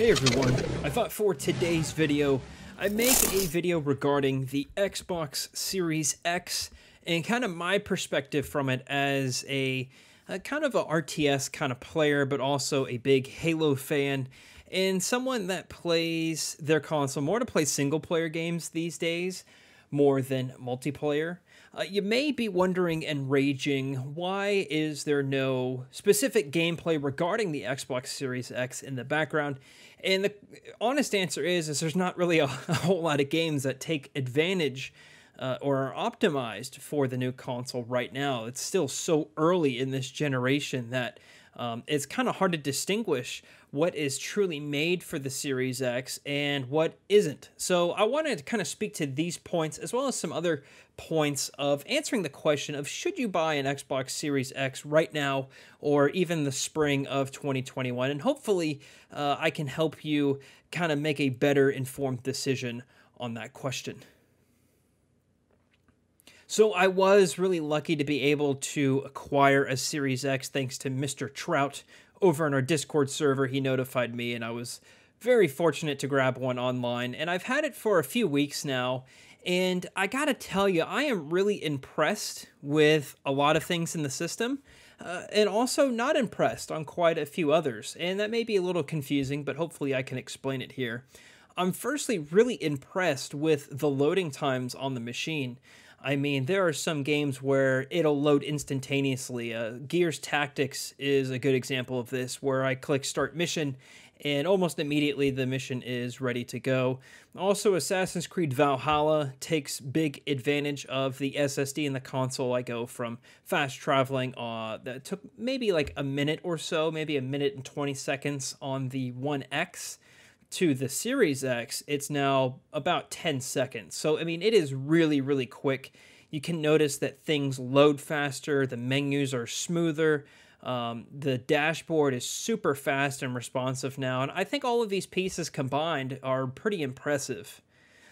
Hey everyone, I thought for today's video, I make a video regarding the Xbox Series X and kind of my perspective from it as a, a kind of a RTS kind of player, but also a big Halo fan and someone that plays their console more to play single player games these days more than multiplayer. Uh, you may be wondering and raging why is there no specific gameplay regarding the Xbox Series X in the background? And the honest answer is is there's not really a, a whole lot of games that take advantage uh, or are optimized for the new console right now. It's still so early in this generation that um, it's kind of hard to distinguish what is truly made for the Series X and what isn't. So I wanted to kind of speak to these points as well as some other points of answering the question of should you buy an Xbox Series X right now or even the spring of 2021 and hopefully uh, I can help you kind of make a better informed decision on that question. So I was really lucky to be able to acquire a Series X thanks to Mr. Trout over on our Discord server, he notified me, and I was very fortunate to grab one online. And I've had it for a few weeks now. And I gotta tell you, I am really impressed with a lot of things in the system, uh, and also not impressed on quite a few others. And that may be a little confusing, but hopefully I can explain it here. I'm firstly really impressed with the loading times on the machine. I mean, there are some games where it'll load instantaneously. Uh, Gears Tactics is a good example of this, where I click Start Mission and almost immediately the mission is ready to go. Also, Assassin's Creed Valhalla takes big advantage of the SSD in the console. I go from fast traveling, uh, that took maybe like a minute or so, maybe a minute and 20 seconds on the 1X to the Series X, it's now about 10 seconds. So, I mean, it is really, really quick. You can notice that things load faster, the menus are smoother, um, the dashboard is super fast and responsive now. And I think all of these pieces combined are pretty impressive.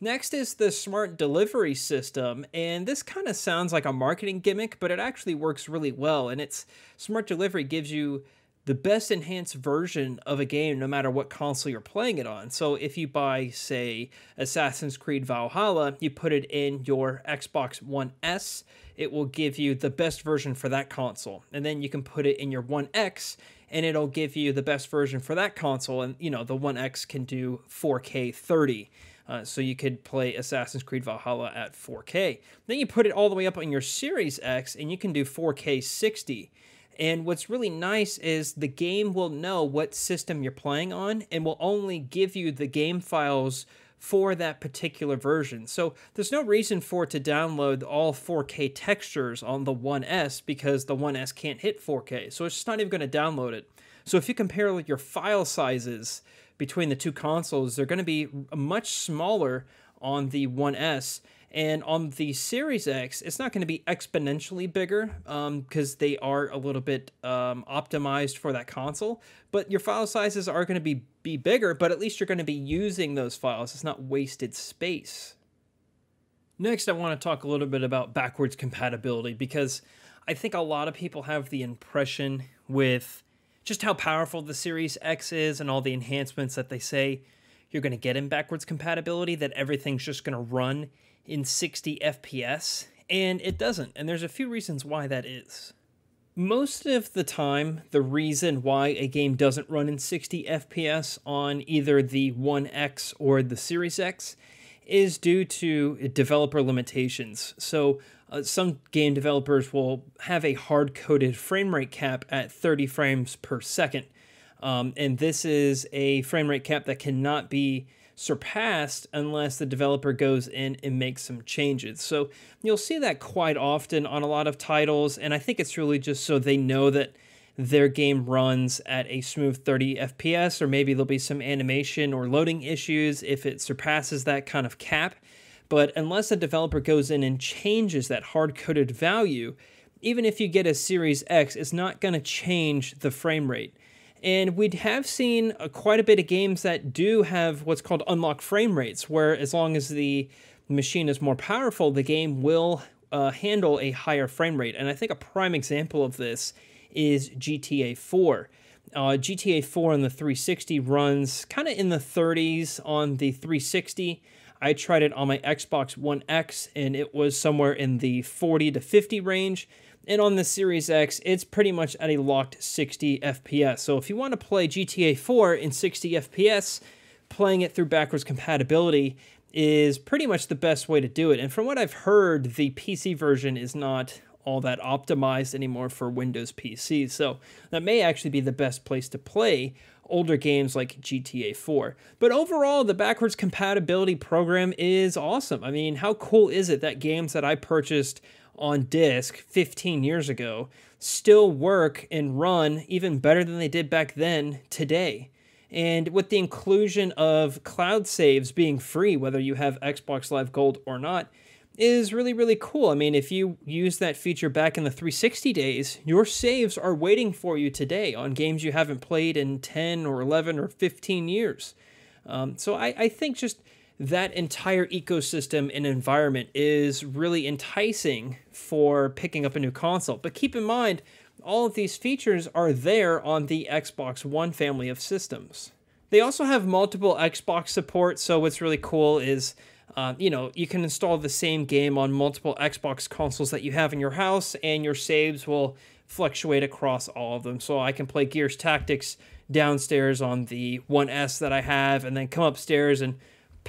Next is the smart delivery system, and this kind of sounds like a marketing gimmick, but it actually works really well. And it's smart delivery gives you the best enhanced version of a game no matter what console you're playing it on. So if you buy, say, Assassin's Creed Valhalla, you put it in your Xbox One S, it will give you the best version for that console. And then you can put it in your One X and it'll give you the best version for that console. And, you know, the One X can do 4K 30. Uh, so you could play Assassin's Creed Valhalla at 4K. Then you put it all the way up on your Series X and you can do 4K 60. And what's really nice is the game will know what system you're playing on and will only give you the game files for that particular version. So there's no reason for it to download all 4K textures on the 1S because the 1S can't hit 4K. So it's just not even going to download it. So if you compare your file sizes between the two consoles, they're going to be much smaller on the 1S and on the Series X, it's not going to be exponentially bigger because um, they are a little bit um, optimized for that console. But your file sizes are going to be, be bigger, but at least you're going to be using those files. It's not wasted space. Next, I want to talk a little bit about backwards compatibility because I think a lot of people have the impression with just how powerful the Series X is and all the enhancements that they say you're going to get in backwards compatibility that everything's just going to run in 60 FPS, and it doesn't, and there's a few reasons why that is. Most of the time, the reason why a game doesn't run in 60 FPS on either the One X or the Series X is due to developer limitations. So, uh, some game developers will have a hard coded frame rate cap at 30 frames per second. Um, and this is a frame rate cap that cannot be surpassed unless the developer goes in and makes some changes. So you'll see that quite often on a lot of titles, and I think it's really just so they know that their game runs at a smooth 30 FPS, or maybe there'll be some animation or loading issues if it surpasses that kind of cap. But unless a developer goes in and changes that hard coded value, even if you get a Series X, it's not going to change the frame rate. And we have seen uh, quite a bit of games that do have what's called unlock frame rates, where as long as the machine is more powerful, the game will uh, handle a higher frame rate. And I think a prime example of this is GTA 4. Uh, GTA 4 on the 360 runs kind of in the 30s on the 360. I tried it on my Xbox One X and it was somewhere in the 40 to 50 range. And on the Series X, it's pretty much at a locked 60 FPS. So if you want to play GTA 4 in 60 FPS, playing it through backwards compatibility is pretty much the best way to do it. And from what I've heard, the PC version is not all that optimized anymore for Windows PC. So that may actually be the best place to play older games like GTA 4. But overall, the backwards compatibility program is awesome. I mean, how cool is it that games that I purchased on disk 15 years ago still work and run even better than they did back then today. And with the inclusion of cloud saves being free, whether you have Xbox Live Gold or not, is really, really cool. I mean, if you use that feature back in the 360 days, your saves are waiting for you today on games you haven't played in 10 or 11 or 15 years. Um, so I, I think just that entire ecosystem and environment is really enticing for picking up a new console. But keep in mind, all of these features are there on the Xbox One family of systems. They also have multiple Xbox support, so what's really cool is uh, you know, you can install the same game on multiple Xbox consoles that you have in your house, and your saves will fluctuate across all of them. So I can play Gears Tactics downstairs on the 1S that I have, and then come upstairs and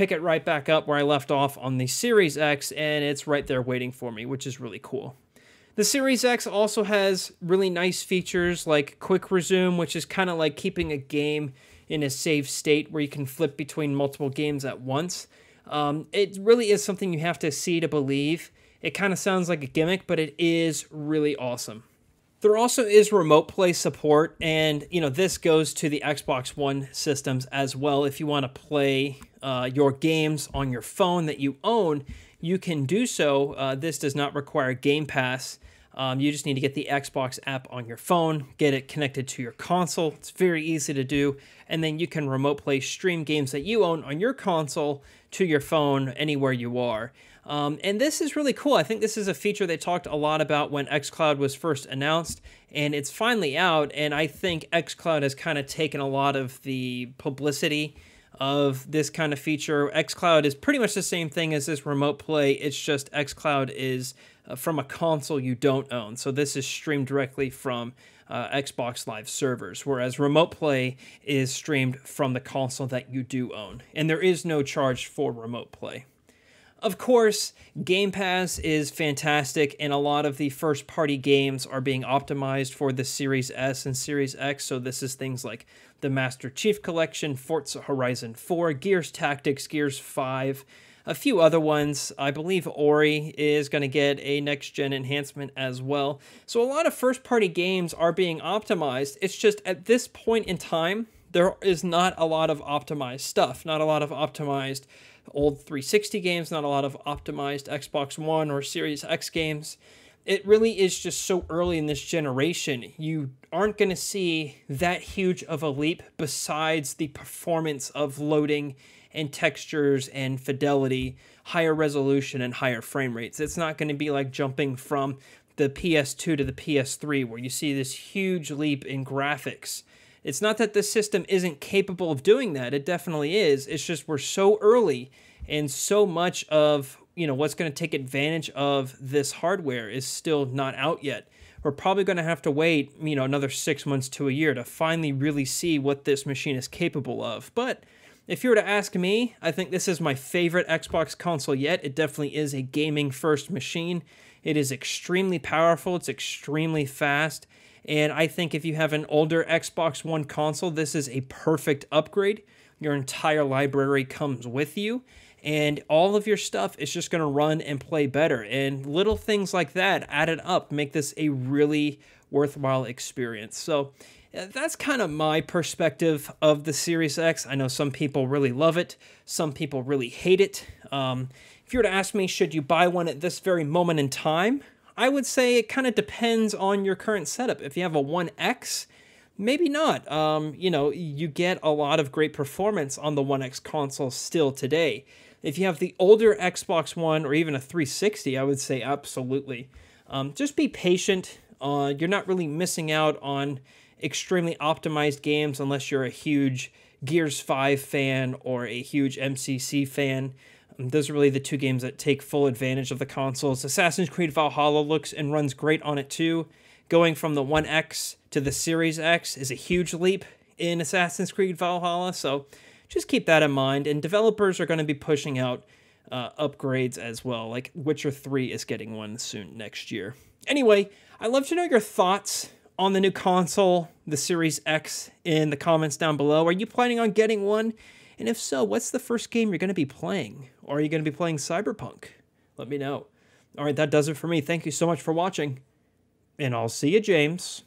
pick it right back up where I left off on the Series X, and it's right there waiting for me, which is really cool. The Series X also has really nice features like Quick Resume, which is kind of like keeping a game in a save state where you can flip between multiple games at once. Um, it really is something you have to see to believe. It kind of sounds like a gimmick, but it is really awesome. There also is remote play support, and you know this goes to the Xbox One systems as well. If you want to play uh, your games on your phone that you own, you can do so. Uh, this does not require Game Pass. Um, you just need to get the Xbox app on your phone, get it connected to your console. It's very easy to do. And then you can remote play stream games that you own on your console to your phone anywhere you are. Um, and this is really cool. I think this is a feature they talked a lot about when xCloud was first announced, and it's finally out. And I think xCloud has kind of taken a lot of the publicity of this kind of feature. xCloud is pretty much the same thing as this remote play. It's just xCloud is uh, from a console you don't own. So this is streamed directly from uh, Xbox Live servers, whereas remote play is streamed from the console that you do own. And there is no charge for remote play. Of course, Game Pass is fantastic, and a lot of the first party games are being optimized for the Series S and Series X. So, this is things like the Master Chief Collection, Forza Horizon 4, Gears Tactics, Gears 5, a few other ones. I believe Ori is going to get a next gen enhancement as well. So, a lot of first party games are being optimized. It's just at this point in time, there is not a lot of optimized stuff, not a lot of optimized old 360 games, not a lot of optimized Xbox One or Series X games. It really is just so early in this generation. You aren't going to see that huge of a leap besides the performance of loading and textures and fidelity, higher resolution and higher frame rates. It's not going to be like jumping from the PS2 to the PS3 where you see this huge leap in graphics it's not that the system isn't capable of doing that. It definitely is. It's just we're so early and so much of, you know, what's going to take advantage of this hardware is still not out yet. We're probably going to have to wait, you know, another 6 months to a year to finally really see what this machine is capable of. But if you were to ask me, I think this is my favorite Xbox console yet. It definitely is a gaming first machine. It is extremely powerful, it's extremely fast, and I think if you have an older Xbox One console, this is a perfect upgrade. Your entire library comes with you, and all of your stuff is just going to run and play better. And little things like that added up make this a really worthwhile experience. So, uh, that's kind of my perspective of the Series X. I know some people really love it, some people really hate it. Um, if you were to ask me, should you buy one at this very moment in time? I would say it kind of depends on your current setup. If you have a 1X, maybe not. Um, you know, you get a lot of great performance on the 1X console still today. If you have the older Xbox One or even a 360, I would say absolutely. Um, just be patient. Uh, you're not really missing out on extremely optimized games unless you're a huge Gears 5 fan or a huge MCC fan those are really the two games that take full advantage of the consoles. Assassin's Creed Valhalla looks and runs great on it too. Going from the 1X to the Series X is a huge leap in Assassin's Creed Valhalla, so just keep that in mind. And developers are going to be pushing out uh, upgrades as well. Like Witcher 3 is getting one soon next year. Anyway, I'd love to know your thoughts on the new console, the Series X, in the comments down below. Are you planning on getting one? And if so, what's the first game you're going to be playing? Or are you going to be playing Cyberpunk? Let me know. All right, that does it for me. Thank you so much for watching. And I'll see you, James.